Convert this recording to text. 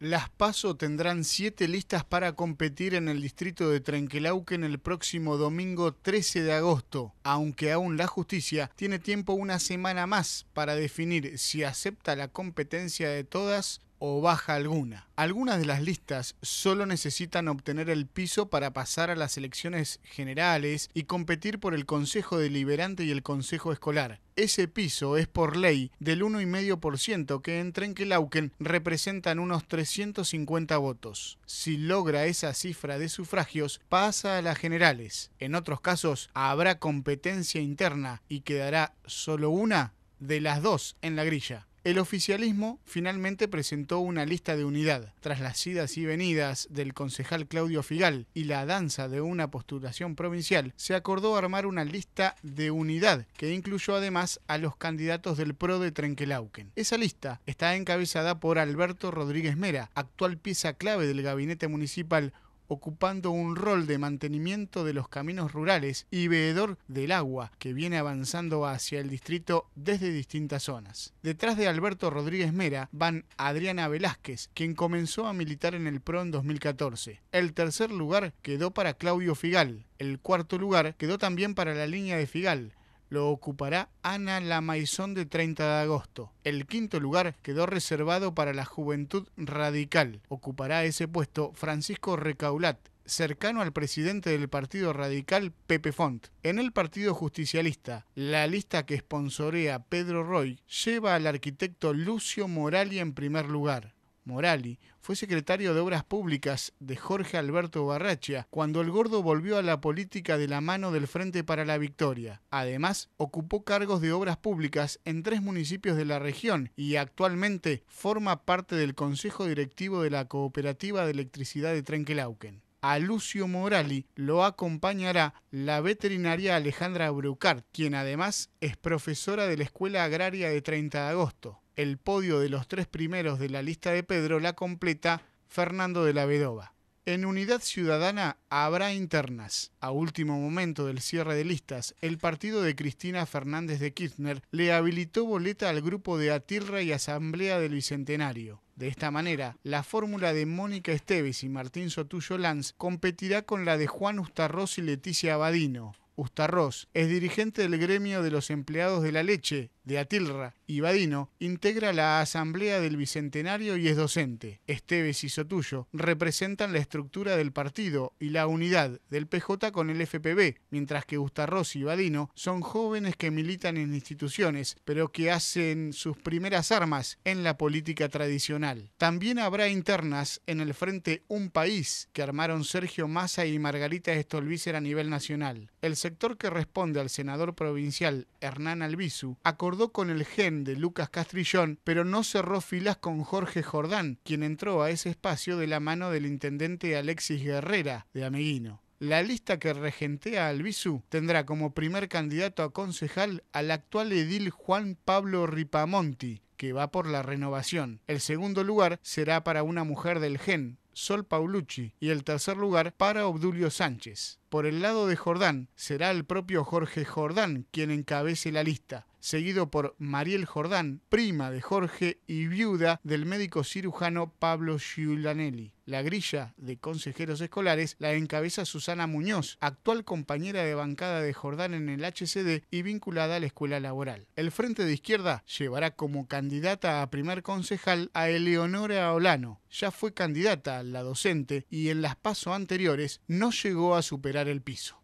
Las PASO tendrán siete listas para competir en el distrito de Trenquelauque en el próximo domingo 13 de agosto, aunque aún la justicia tiene tiempo una semana más para definir si acepta la competencia de todas o baja alguna. Algunas de las listas solo necesitan obtener el piso para pasar a las elecciones generales y competir por el Consejo Deliberante y el Consejo Escolar. Ese piso es por ley del 1,5% que en Trenkelauken representan unos 350 votos. Si logra esa cifra de sufragios, pasa a las generales. En otros casos, habrá competencia interna y quedará solo una de las dos en la grilla el oficialismo finalmente presentó una lista de unidad. Tras las idas y venidas del concejal Claudio Figal y la danza de una postulación provincial, se acordó armar una lista de unidad que incluyó además a los candidatos del PRO de Trenquelauquen. Esa lista está encabezada por Alberto Rodríguez Mera, actual pieza clave del gabinete municipal ocupando un rol de mantenimiento de los caminos rurales y veedor del agua que viene avanzando hacia el distrito desde distintas zonas. Detrás de Alberto Rodríguez Mera van Adriana Velázquez, quien comenzó a militar en el PRO en 2014. El tercer lugar quedó para Claudio Figal. El cuarto lugar quedó también para la línea de Figal, lo ocupará Ana Lamaizón de 30 de agosto. El quinto lugar quedó reservado para la Juventud Radical. Ocupará ese puesto Francisco Recaulat, cercano al presidente del Partido Radical, Pepe Font. En el Partido Justicialista, la lista que sponsorea Pedro Roy lleva al arquitecto Lucio Morali en primer lugar. Morali, fue secretario de Obras Públicas de Jorge Alberto Barrachia cuando el gordo volvió a la política de la mano del Frente para la Victoria. Además, ocupó cargos de obras públicas en tres municipios de la región y actualmente forma parte del Consejo Directivo de la Cooperativa de Electricidad de Trenquelauquen a Lucio Morali lo acompañará la veterinaria Alejandra Brucar, quien además es profesora de la Escuela Agraria de 30 de agosto. El podio de los tres primeros de la lista de Pedro la completa Fernando de la Vedova. En Unidad Ciudadana habrá internas. A último momento del cierre de listas, el partido de Cristina Fernández de Kirchner le habilitó boleta al grupo de Atirra y Asamblea del Bicentenario. De esta manera, la fórmula de Mónica Esteves y Martín Sotuyo Lanz competirá con la de Juan Ustarroz y Leticia Abadino, Ustarroz es dirigente del gremio de los empleados de la leche, de Atilra y Vadino, integra la Asamblea del Bicentenario y es docente. Esteves y Sotuyo representan la estructura del partido y la unidad del PJ con el FPB, mientras que Ustarroz y Vadino son jóvenes que militan en instituciones, pero que hacen sus primeras armas en la política tradicional. También habrá internas en el Frente Un País, que armaron Sergio Massa y Margarita Estolvícer a nivel nacional. El sector que responde al senador provincial Hernán Albizu acordó con el gen de Lucas Castrillón, pero no cerró filas con Jorge Jordán, quien entró a ese espacio de la mano del intendente Alexis Guerrera, de Ameguino. La lista que regentea Albizu tendrá como primer candidato a concejal al actual edil Juan Pablo Ripamonti, que va por la renovación. El segundo lugar será para una mujer del gen, Sol Paulucci y el tercer lugar para Obdulio Sánchez. Por el lado de Jordán será el propio Jorge Jordán quien encabece la lista seguido por Mariel Jordán, prima de Jorge y viuda del médico cirujano Pablo Giulianelli. La grilla de consejeros escolares la encabeza Susana Muñoz, actual compañera de bancada de Jordán en el HCD y vinculada a la escuela laboral. El Frente de Izquierda llevará como candidata a primer concejal a Eleonora Olano. Ya fue candidata a la docente y en las pasos anteriores no llegó a superar el piso.